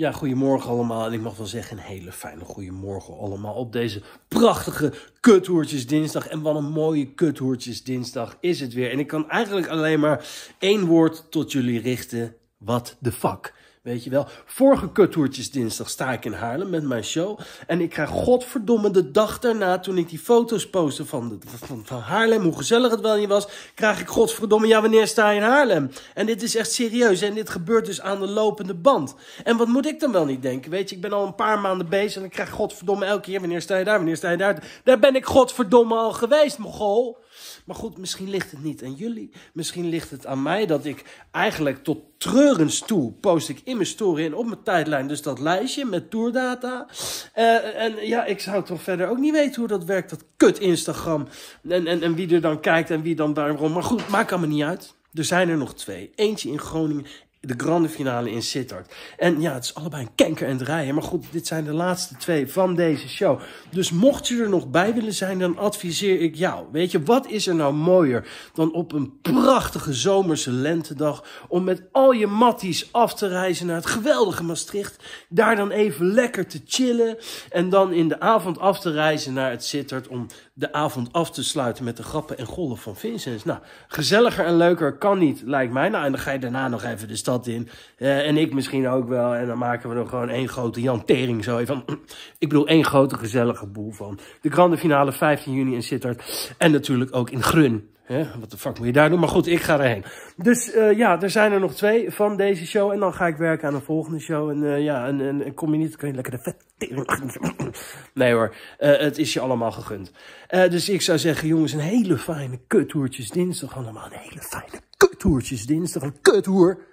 Ja, goedemorgen allemaal. En ik mag wel zeggen, een hele fijne goedemorgen allemaal op deze prachtige Kuthoertjes Dinsdag. En wat een mooie Kuthoertjes Dinsdag is het weer. En ik kan eigenlijk alleen maar één woord tot jullie richten. Wat de fuck? Weet je wel, vorige kuttoertjes dinsdag sta ik in Haarlem met mijn show. En ik krijg godverdomme de dag daarna, toen ik die foto's postte van, van, van Haarlem, hoe gezellig het wel niet was, krijg ik godverdomme, ja wanneer sta je in Haarlem? En dit is echt serieus en dit gebeurt dus aan de lopende band. En wat moet ik dan wel niet denken? Weet je, ik ben al een paar maanden bezig en ik krijg godverdomme elke keer, wanneer sta je daar, wanneer sta je daar? Daar ben ik godverdomme al geweest, mogol. Maar goed, misschien ligt het niet aan jullie. Misschien ligt het aan mij dat ik eigenlijk tot treurens toe post ik in mijn story en op mijn tijdlijn dus dat lijstje met tourdata. Eh, en ja, ik zou toch verder ook niet weten hoe dat werkt, dat kut Instagram. En, en, en wie er dan kijkt en wie dan daarom. Maar goed, maakt allemaal niet uit. Er zijn er nog twee. Eentje in Groningen, de grande finale in Sittard. En ja, het is allebei een kanker en draaien. Maar goed, dit zijn de laatste twee van deze show. Dus mocht je er nog bij willen zijn, dan adviseer ik jou. Weet je, wat is er nou mooier dan op een prachtige zomerse lentedag... om met al je matties af te reizen naar het geweldige Maastricht... daar dan even lekker te chillen... en dan in de avond af te reizen naar het Sittard... om de avond af te sluiten met de grappen en gollen van Vincent. Nou, gezelliger en leuker kan niet, lijkt mij. Nou, en dan ga je daarna nog even de in. Eh, en ik misschien ook wel. En dan maken we er gewoon één grote Jan Tering zo van. ik bedoel, één grote gezellige boel van. De grande finale 15 juni in Sittard. En natuurlijk ook in Grun. Hè? Wat de fuck moet je daar doen? Maar goed, ik ga erheen. Dus eh, ja, er zijn er nog twee van deze show. En dan ga ik werken aan een volgende show. En eh, ja, en, kom je niet, kun je lekker de vet Nee hoor, het is je allemaal gegund. dus ik zou zeggen, jongens, een hele fijne kuttoertjes dinsdag. Allemaal een hele fijne kuttoertjes dinsdag. Een kuthoer.